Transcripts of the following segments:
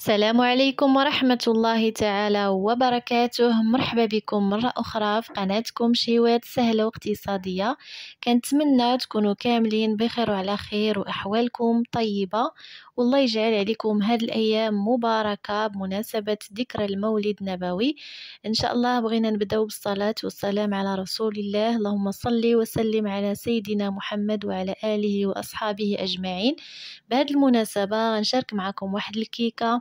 السلام عليكم ورحمة الله تعالى وبركاته مرحبا بكم مرة أخرى في قناتكم شيوات سهلة واقتصادية كنتمنى تكونوا كاملين بخير وعلى خير وأحوالكم طيبة والله يجعل عليكم هاد الأيام مباركة بمناسبة ذكرى المولد النبوي إن شاء الله بغينا نبدأ بالصلاة والسلام على رسول الله اللهم صل وسلم على سيدنا محمد وعلى آله وأصحابه أجمعين بهذه المناسبة غنشارك معكم واحد الكيكة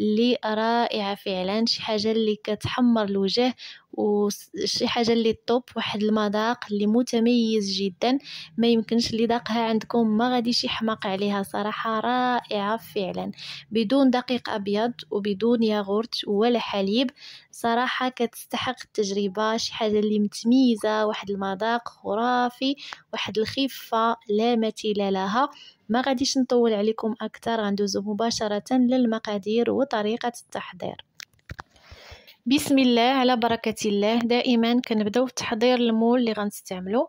اللي رائعة فعلا شي حاجة اللي كتحمر الوجه وشي حاجه اللي طوب واحد المذاق اللي متميز جدا ما يمكنش اللي ذاقها عندكم ما غاديش يحماق عليها صراحه رائعه فعلا بدون دقيق ابيض وبدون ياغورت ولا حليب صراحه كتستحق التجربه شي حاجه اللي متميزه واحد المذاق خرافي واحد الخفه لا مثيل لها ما غاديش نطول عليكم اكثر غندوزو مباشره للمقادير وطريقه التحضير بسم الله على بركه الله دائما كنبداو بتحضير المول اللي غنستعملو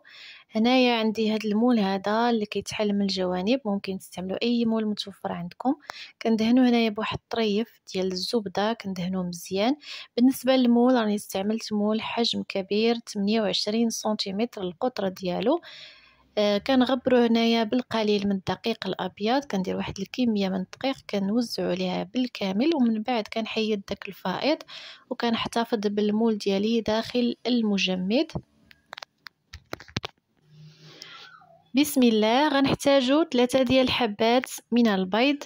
هنايا عندي هاد المول هذا اللي كيتحل من الجوانب ممكن تستعملوا اي مول متوفر عندكم كندهنو هنايا بواحد الطريف ديال الزبده كندهنوه مزيان بالنسبه للمول راني استعملت مول حجم كبير 28 سنتيمتر القطر ديالو آه كنغبرو هنايا بالقليل من الدقيق الابيض كندير واحد الكميه من الدقيق كنوزعو عليها بالكامل ومن بعد كنحيد داك الفائض وكنحتفظ بالمول ديالي داخل المجمد بسم الله غنحتاجو ثلاثة ديال الحبات من البيض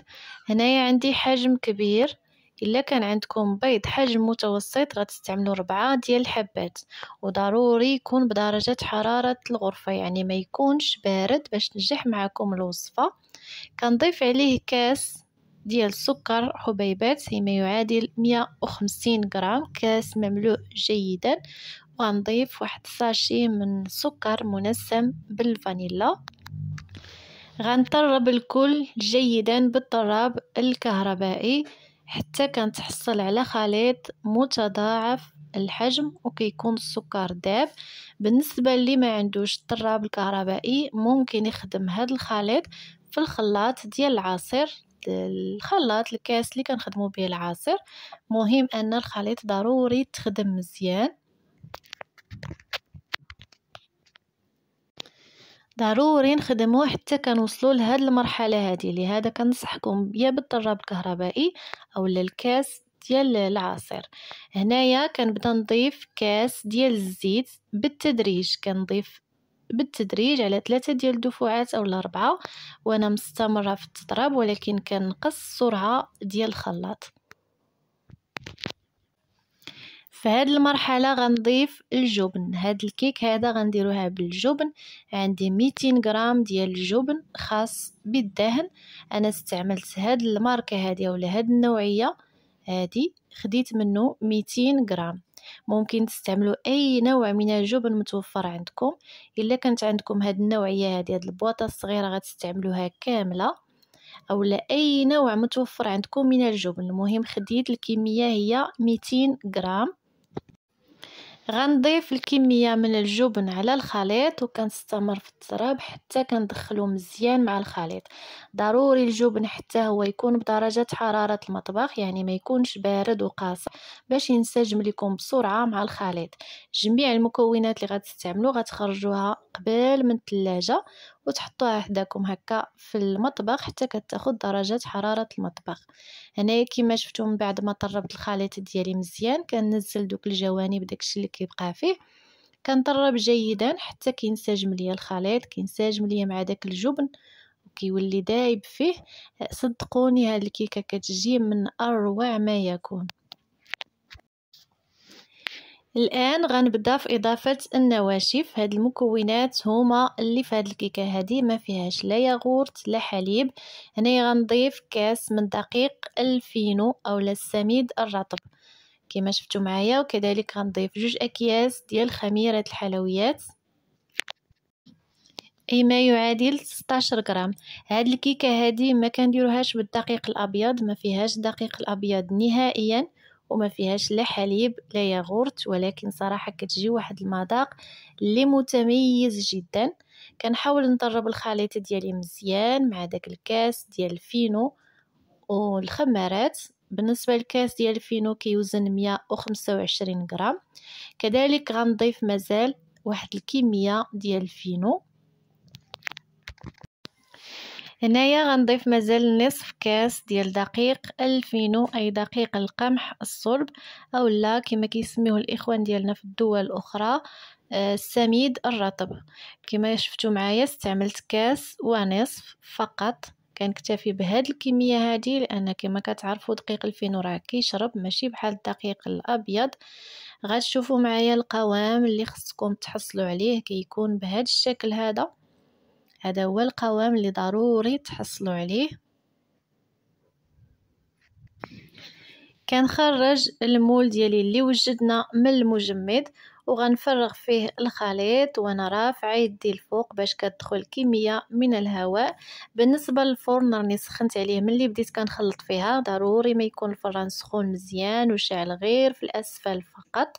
هنايا عندي حجم كبير الا كان عندكم بيض حجم متوسط غتستعملوا ربعة ديال الحبات وضروري يكون بدرجة حرارة الغرفة يعني ما يكونش بارد باش تنجح معكم الوصفة كنضيف عليه كاس ديال السكر حبيبات هي ما يعادل 150 غرام كاس مملوء جيدا وغنضيف واحد ساشي من سكر منسم بالفانيلا غنطرب الكل جيدا بالطراب الكهربائي حتى كنتحصل على خليط متضاعف الحجم وكيكون السكر داب بالنسبه اللي ما عندوش الطراب الكهربائي ممكن يخدم هذا الخليط في الخلاط ديال العصير الخلاط الكاس اللي كنخدمو به العصير مهم ان الخليط ضروري تخدم مزيان ضروري نخدموه حتى كنوصلوا لهاد المرحله هذه لهذا كنصحكم يا بالطراب الكهربائي او للكاس ديال العصير هنايا كنبدا نضيف كاس ديال الزيت بالتدريج كنضيف بالتدريج على ثلاثة ديال الدفعات او الاربعة وانا مستمرة في التضراب ولكن كنقص السرعة ديال الخلاط في هاد المرحله غنضيف الجبن هاد الكيك هذا غنديروها بالجبن عندي 200 غرام ديال الجبن خاص بالدهن انا استعملت هاد الماركه هذه ولا هاد النوعيه هادي خديت منه 200 غرام ممكن تستعملوا اي نوع من الجبن متوفر عندكم الا كانت عندكم هاد النوعيه هذه هاد البواطه الصغيره غتستعملوها كامله اولا اي نوع متوفر عندكم من الجبن المهم خديت الكميه هي 200 غرام غنضيف الكميه من الجبن على الخليط وكنستمر في الضرب حتى كندخلو مزيان مع الخليط ضروري الجبن حتى هو يكون بدرجه حراره المطبخ يعني ما يكونش بارد وقاصح باش ينسجم لكم بسرعه مع الخليط جميع المكونات اللي غتستعملوا غتخرجوها قبل من الثلاجه وتحطوها حداكم هكا في المطبخ حتى كتاخد درجة حرارة المطبخ هنايا كما شفتم من بعد ما طربت الخليط ديالي مزيان كنزل دوك الجوانب داكشي اللي كيبقى فيه كنطرب جيدا حتى كينسجم ليا الخليط كينسجم ليا مع داك الجبن وكيولي دايب فيه صدقوني هاد الكيكه كتجي من اروع ما يكون الان غنبدا في اضافه النواشف هاد المكونات هما اللي في هاد الكيكه هادي ما فيهاش لا ياغورت لا حليب هنايا غنضيف كاس من دقيق الفينو اولا السميد الرطب كما شفتوا معايا وكذلك غنضيف جوج اكياس ديال خميره الحلويات اي ما يعادل 16 غرام هاد الكيكه هادي ما كنديروهاش بالدقيق الابيض ما فيهاش الدقيق الابيض نهائيا وما فيهاش لا حليب لا ياغورت ولكن صراحه كتجي واحد المذاق اللي متميز جدا كنحاول نضرب الخليط ديالي مزيان مع داك الكاس ديال الفينو والخمارات بالنسبه للكاس ديال الفينو كيوزن 125 غرام كذلك غنضيف مازال واحد الكميه ديال الفينو هنايا غنضيف مازال نصف كاس ديال دقيق الفينو اي دقيق القمح الصلب اولا كما كيسميوه الاخوان ديالنا في الدول الاخرى آه، السميد الرطب كما شفتوا معايا استعملت كاس ونصف فقط كنكتفي بهاد الكميه هادي لان كما كتعرفوا دقيق الفينو راه كيشرب ماشي بحال الدقيق الابيض غتشوفوا معايا القوام اللي خصكم تحصلوا عليه كيكون بهاد الشكل هذا هذا هو القوام اللي ضروري تحصلوا عليه كنخرج المول ديالي اللي وجدنا من المجمد وغنفرغ فيه الخليط وانا رافعه يدي الفوق باش كتدخل كميه من الهواء بالنسبه للفرن راني سخنت عليه ملي بديت كنخلط فيها ضروري ما يكون الفران سخون مزيان وشاعل غير في الاسفل فقط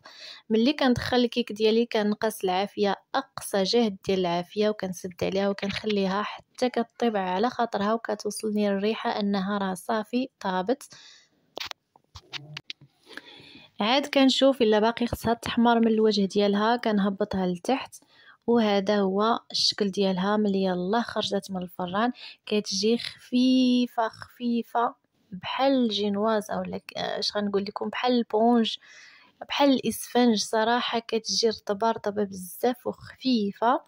ملي كندخل الكيك ديالي كنقص العافيه اقصى جهد ديال العافيه وكنسد عليها وكنخليها حتى كطيب على خاطرها وكتوصلني الريحه انها راه صافي طابت عاد كنشوف الا باقي خصها تحمر من الوجه ديالها كنهبطها لتحت وهذا هو الشكل ديالها ملي يلاه خرجت من الفران كتجي خفيفه خفيفه بحال الجينواز اولا آه، اش غنقول لكم بحال البونج بحال الاسفنج صراحه كتجي رطبه رطبه بزاف وخفيفه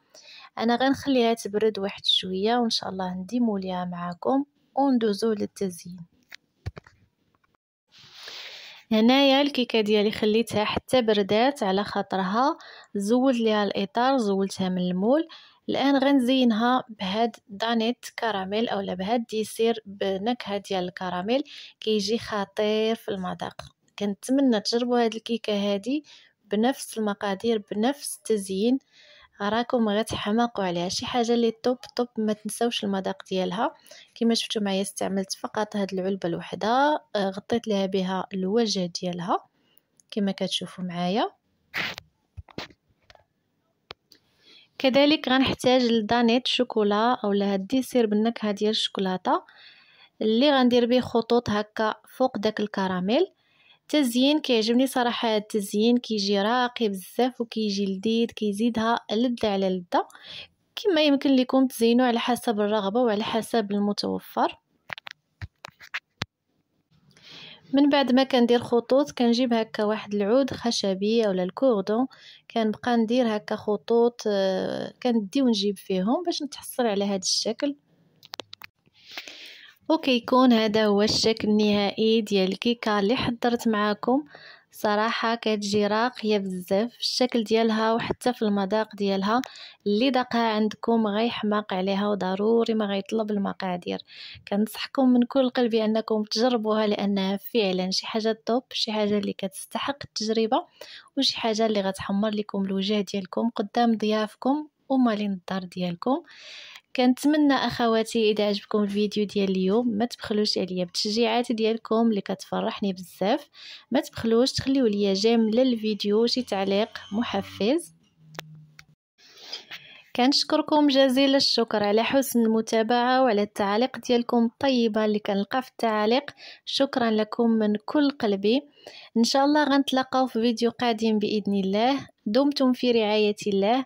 انا غنخليها تبرد واحد شويه وان شاء الله نديمو ليها معاكم وندوزو للتزيين هنايا الكيكه ديالي خليتها حتى بردات على خاطرها زولت ليها الاطار زولتها من المول الان غنزينها بهاد دانيت كراميل اولا بهاد ديسير بنكهه ديال الكراميل كيجي خطير في المذاق كنتمنى تجربوا هاد الكيكه هادي بنفس المقادير بنفس التزيين راكم غتحماقوا عليها شي حاجه اللي طوب طوب ما تنساوش المذاق ديالها كما شفتوا معايا استعملت فقط هاد العلبه الوحده آه، غطيت لها بها الوجه ديالها كما كتشوفوا معايا كذلك غنحتاج لدانيت شوكولا اولا هاد الديسير بالنكهه ديال الشوكولاته اللي غندير به خطوط هكا فوق داك الكراميل التزيين كيعجبني صراحه التزيين كيجي راقي بزاف وكيجي لذيذ كيزيدها لذه على لذه كما يمكن لكم تزينوا على حسب الرغبه وعلى حسب المتوفر من بعد ما كندير خطوط كنجيب هكا واحد العود خشبي ولا الكوردون كنبقى ندير هكا خطوط آه، كندي ونجيب فيهم باش نتحصل على هذا الشكل وكيكون هذا هو الشكل النهائي ديال الكيكه اللي حضرت معاكم صراحه كتجي راقيه بزاف الشكل ديالها وحتى في المذاق ديالها اللي داقها عندكم غيحماق عليها وضروري ما غيطلب المقادير كنصحكم من كل قلبي انكم تجربوها لانها فعلا شي حاجه توب شي حاجه اللي كتستحق التجربه وشي حاجه اللي غتحمر لكم الوجه ديالكم قدام ضيافكم ومالين الدار ديالكم كنتمنى اخواتي اذا عجبكم الفيديو ديال اليوم ما تبخلوش عليا بالتشجيعات ديالكم اللي كتفرحني بزاف ما تبخلوش تخليو ليا جيم للفيديو شي تعليق محفز كنشكركم جزيل الشكر على حسن المتابعة وعلى التعاليق ديالكم الطيبة اللي كنلقى في التعاليق شكرا لكم من كل قلبي إن شاء الله غنتلاقاو في فيديو قادم بإذن الله دمتم في رعاية الله